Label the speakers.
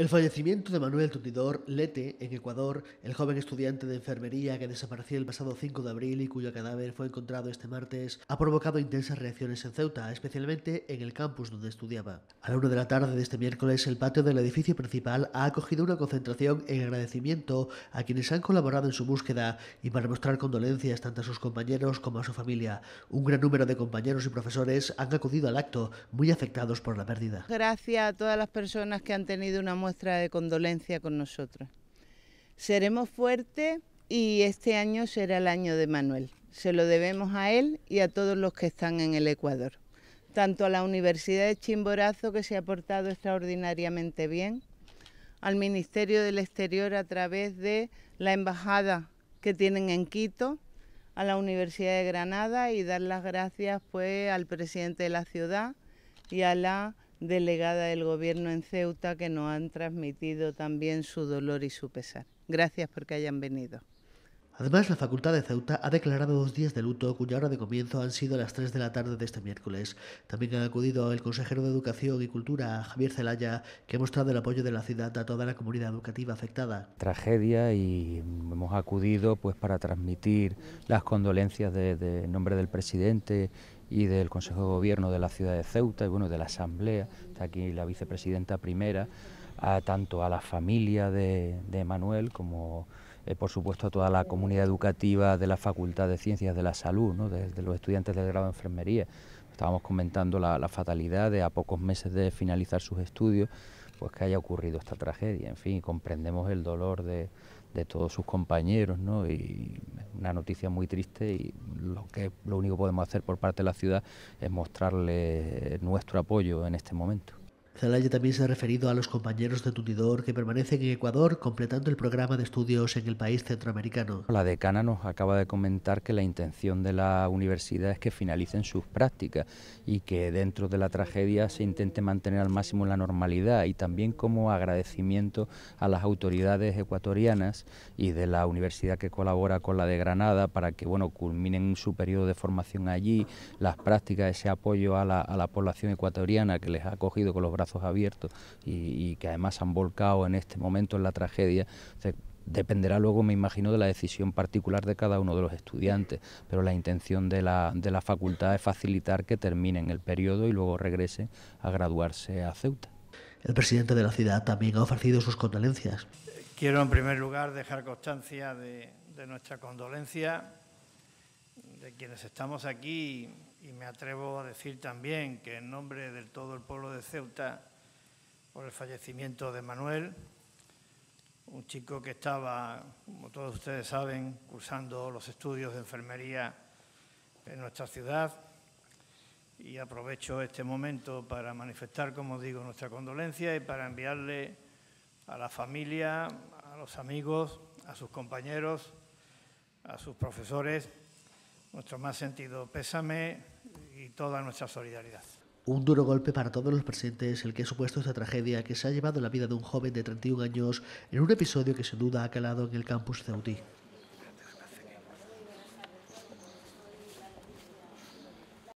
Speaker 1: El fallecimiento de Manuel Tutidor Lete en Ecuador, el joven estudiante de enfermería que desapareció el pasado 5 de abril y cuyo cadáver fue encontrado este martes, ha provocado intensas reacciones en Ceuta, especialmente en el campus donde estudiaba. A la una de la tarde de este miércoles, el patio del edificio principal ha acogido una concentración en agradecimiento a quienes han colaborado en su búsqueda y para mostrar condolencias tanto a sus compañeros como a su familia. Un gran número de compañeros y profesores han acudido al acto, muy afectados por la pérdida.
Speaker 2: Gracias a todas las personas que han tenido una muerte muestra de condolencia con nosotros. Seremos fuertes y este año será el año de Manuel. Se lo debemos a él y a todos los que están en el Ecuador, tanto a la Universidad de Chimborazo, que se ha portado extraordinariamente bien, al Ministerio del Exterior a través de la embajada que tienen en Quito, a la Universidad de Granada y dar las gracias pues al presidente de la ciudad y a la delegada del Gobierno en Ceuta que nos han transmitido también su dolor y su pesar. Gracias porque hayan venido.
Speaker 1: Además, la Facultad de Ceuta ha declarado dos días de luto, cuya hora de comienzo han sido las 3 de la tarde de este miércoles. También ha acudido el consejero de Educación y Cultura, Javier Zelaya, que ha mostrado el apoyo de la ciudad a toda la comunidad educativa afectada.
Speaker 3: Tragedia y hemos acudido pues para transmitir las condolencias de, de nombre del presidente y del Consejo de Gobierno de la ciudad de Ceuta y bueno, de la Asamblea, está aquí la vicepresidenta primera, a, tanto a la familia de, Manuel como eh, por supuesto a toda la comunidad educativa de la Facultad de Ciencias de la Salud, ¿no? desde los estudiantes del grado de enfermería. Estábamos comentando la, fatalidad de a pocos meses de finalizar sus estudios, pues que haya ocurrido esta tragedia. En fin, comprendemos el dolor de, de todos sus compañeros, ¿no? Y una noticia muy triste y lo que lo único que podemos hacer por parte de la ciudad es mostrarle nuestro apoyo en este momento. Zelaya también se ha referido
Speaker 1: a los compañeros de Tutidor que permanecen en Ecuador completando el programa de estudios en el país
Speaker 3: centroamericano. La decana nos acaba de comentar que la intención de la universidad es que finalicen sus prácticas y que dentro de la tragedia se intente mantener al máximo la normalidad y también como agradecimiento a las autoridades ecuatorianas y de la universidad que colabora con la de Granada para que bueno culminen su periodo de formación allí, las prácticas, ese apoyo a la, a la población ecuatoriana que les ha acogido con los brazos abiertos y, que además han volcado en este momento en la tragedia. dependerá luego, me imagino, de la decisión particular de cada uno de los estudiantes, pero la intención de la, de la facultad es facilitar que terminen el periodo y luego regresen a graduarse a Ceuta. El presidente de la ciudad también ha
Speaker 1: ofrecido sus condolencias.
Speaker 4: Quiero, en primer lugar, dejar constancia de, de nuestra condolencia de quienes estamos aquí y me atrevo a decir también que en nombre de todo el pueblo de Ceuta, por el fallecimiento de Manuel, un chico que estaba, como todos ustedes saben, cursando los estudios de enfermería en nuestra ciudad. Y aprovecho este momento para manifestar, como digo, nuestra condolencia y para enviarle a la familia, a los amigos, a sus compañeros, a sus profesores nuestro más sentido pésame y toda nuestra solidaridad.
Speaker 1: Un duro golpe para todos los presentes el que ha supuesto esta tragedia que se ha llevado la vida de un joven de 31 años en un episodio que sin duda ha calado en el campus Ceutí.